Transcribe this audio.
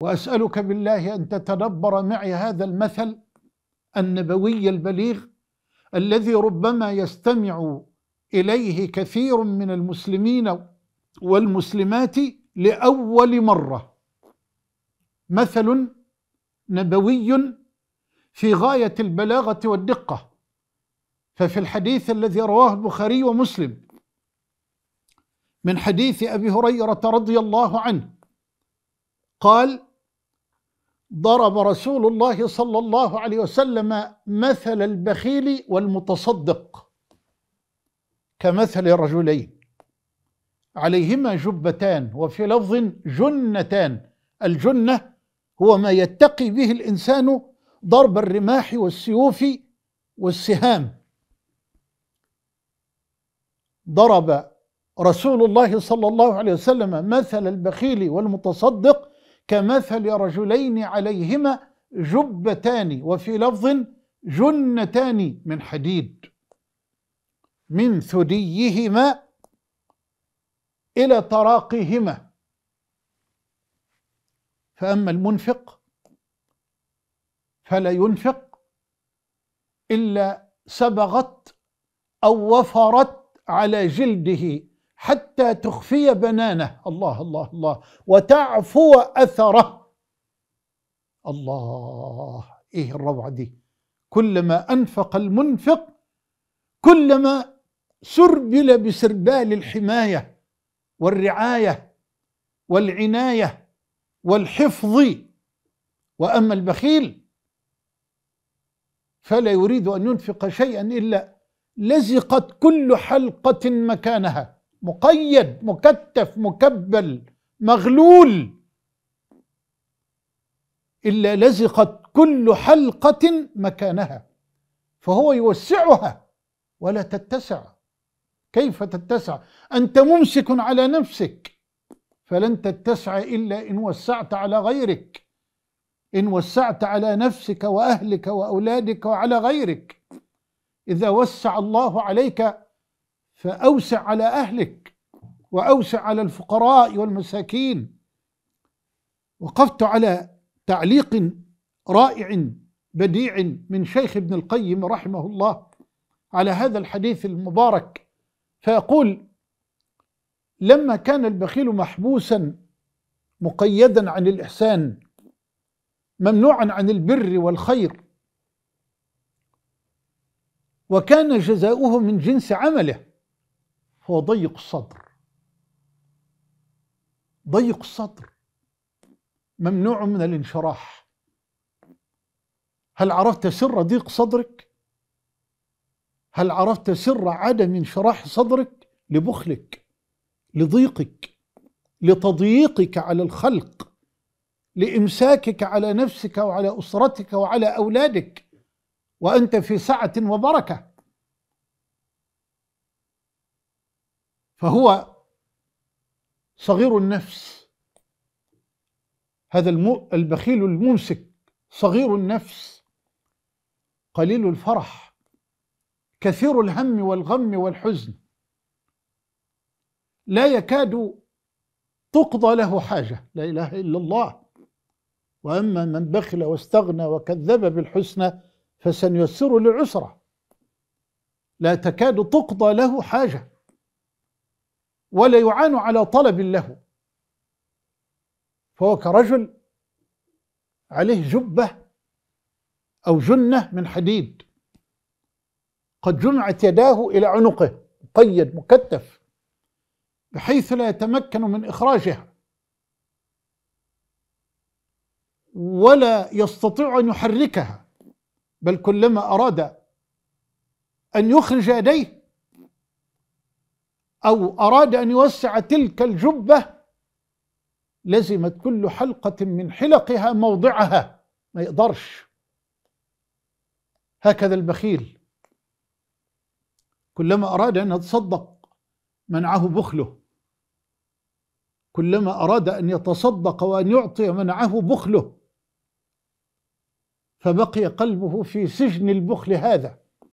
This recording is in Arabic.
وأسألك بالله أن تتدبر معي هذا المثل النبوي البليغ الذي ربما يستمع إليه كثير من المسلمين والمسلمات لأول مرة مثل نبوي في غاية البلاغة والدقة ففي الحديث الذي رواه البخاري ومسلم من حديث أبي هريرة رضي الله عنه قال ضرب رسول الله صلى الله عليه وسلم مثل البخيل والمتصدق كمثل رجلين عليهما جبتان وفي لفظ جنتان الجنه هو ما يتقي به الانسان ضرب الرماح والسيوف والسهام ضرب رسول الله صلى الله عليه وسلم مثل البخيل والمتصدق كمثل رجلين عليهما جبتان وفي لفظ جنتان من حديد من ثديهما إلى تراقيهما فأما المنفق فلا ينفق إلا سبغت أو وفرت على جلده حتى تخفي بنانه الله الله الله وتعفو أثره الله إيه الروعة دي كلما أنفق المنفق كلما سربل بسربال الحماية والرعاية والعناية والحفظ وأما البخيل فلا يريد أن ينفق شيئا إلا لزقت كل حلقة مكانها مقيد مكتف مكبل مغلول إلا لزقت كل حلقة مكانها فهو يوسعها ولا تتسع كيف تتسع أنت ممسك على نفسك فلن تتسع إلا إن وسعت على غيرك إن وسعت على نفسك وأهلك وأولادك وعلى غيرك إذا وسع الله عليك فأوسع على أهلك وأوسع على الفقراء والمساكين وقفت على تعليق رائع بديع من شيخ ابن القيم رحمه الله على هذا الحديث المبارك فيقول لما كان البخيل محبوسا مقيدا عن الإحسان ممنوعا عن البر والخير وكان جزاؤه من جنس عمله هو ضيق الصدر ضيق الصدر ممنوع من الانشراح هل عرفت سر ضيق صدرك هل عرفت سر عدم انشراح صدرك لبخلك لضيقك لتضييقك على الخلق لامساكك على نفسك وعلى اسرتك وعلى اولادك وانت في سعه وبركه فهو صغير النفس هذا البخيل الممسك صغير النفس قليل الفرح كثير الهم والغم والحزن لا يكاد تقضى له حاجة لا إله إلا الله وأما من بخل واستغنى وكذب بالحسنى فسنيسر للعسرة لا تكاد تقضى له حاجة ولا يعان على طلب له فهو كرجل عليه جبة أو جنة من حديد قد جنعت يداه إلى عنقه مقيد طيب، مكتف بحيث لا يتمكن من إخراجها ولا يستطيع أن يحركها بل كلما أراد أن يخرج يديه أو أراد أن يوسع تلك الجبة لزمت كل حلقة من حلقها موضعها ما يقدرش هكذا البخيل كلما أراد أن يتصدق منعه بخله كلما أراد أن يتصدق وأن يعطي منعه بخله فبقي قلبه في سجن البخل هذا